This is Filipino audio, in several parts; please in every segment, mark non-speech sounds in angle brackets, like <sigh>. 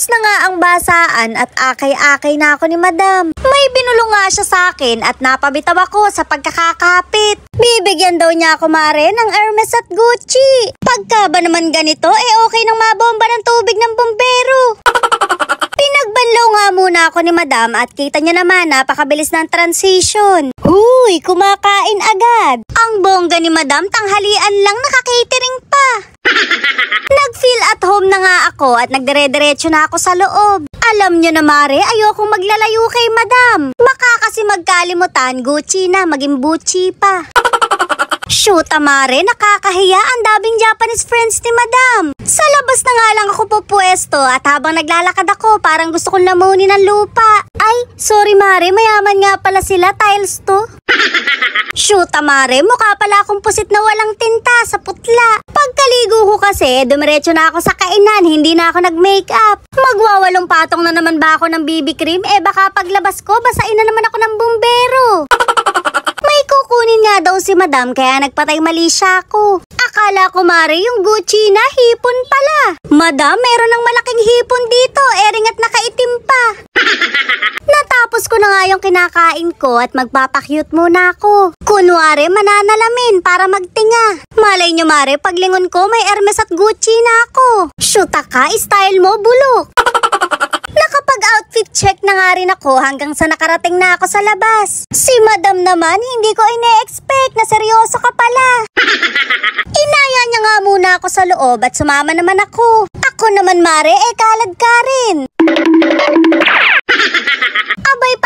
Tapos na nga ang basaan at akay-akay na ako ni madam. May binulo nga siya sa akin at napabitaw ako sa pagkakakapit. Bibigyan daw niya ako mare ng Hermes at Gucci. Pagka ba naman ganito, eh okay nang mabomba ng tubig ng bombero. <laughs> Pinagbanlaw nga muna ako ni madam at kita niya naman napakabilis ng transition. Huy, kumakain agad. Ang bongga ni madam tanghalian lang nakakatering pa. <laughs> Feel at home na nga ako at nagdire-diretso na ako sa loob. Alam nyo na mare, ayokong maglalayo kay madam. Baka kasi magkalimutan, Gucci na, maging Gucci pa. Shoot, Amare, nakakahiya ang daming Japanese friends ni Madam. Sa labas na nga lang ako pupuesto at habang naglalakad ako, parang gusto kong lamunin ng lupa. Ay, sorry Mare, mayaman nga pala sila, tiles to. Shoot, Amare, mukha pala akong pusit na walang tinta sa putla. Pagkaligo ko kasi, dumiretso na ako sa kainan, hindi na ako nag-makeup. Magwawalong patong na naman ba ako ng BB cream? Eh baka paglabas ko, basain na naman ako ng bumbero. May kukunin nga daw si madam kaya nagpatay mali siya ako. Akala ko mare yung Gucci na hipon pala. Madam, meron ng malaking hipon dito. Ering at kinakain ko at magpapakyut muna ako. Kunwari, mananalamin para magtinga. Malay nyo mare, paglingon ko may Hermes at Gucci na ako. Shoota ka, style mo bulok. <laughs> Nakapag-outfit check na nga rin ako hanggang sa nakarating na ako sa labas. Si madam naman, hindi ko ine-expect na seryoso ka pala. <laughs> Inaya niya nga muna ako sa loob at sumama naman ako. Ako naman mare, eh kalad ka rin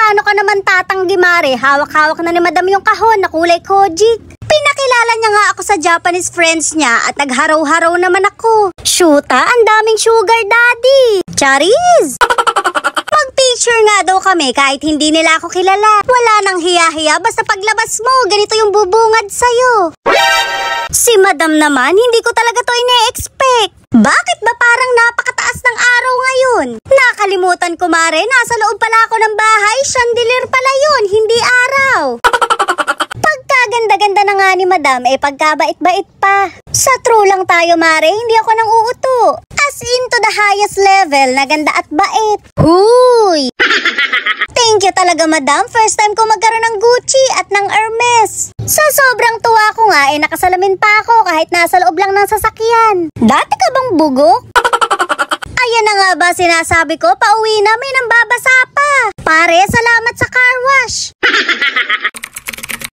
paano ka naman tatanggi mare? Hawak-hawak na ni madam yung kahon na kulay kojik. Pinakilala niya nga ako sa Japanese friends niya at nagharaw-haraw naman ako. Shuta, ang daming sugar daddy. Charis! <laughs> Mag-picture nga daw kami kahit hindi nila ako kilala. Wala nang hiya-hiya basta paglabas mo, ganito yung bubungad sa'yo. Si madam naman, hindi ko talaga to ine-expect. Bakit ba parang napakataas ng araw ngayon? Nakalimutan ko mare, nasa loob pala ako ng chandelier pala yun, hindi araw. Pagkaganda-ganda na nga ni madam, eh pagkabait-bait pa. Sa true lang tayo, mare, hindi ako nang uuto. As into the highest level na ganda at bait. Huy! <laughs> Thank you talaga, madam. First time ko magkaroon ng Gucci at ng Hermes. Sa sobrang tuwa ko nga, eh nakasalamin pa ako kahit nasa loob lang ng sasakyan. Dati ka bang bugo? <laughs> Ayan na nga ba sinasabi ko, pauwi na, may nang nambabasa pa. Pare, salamat sa car wash! <laughs>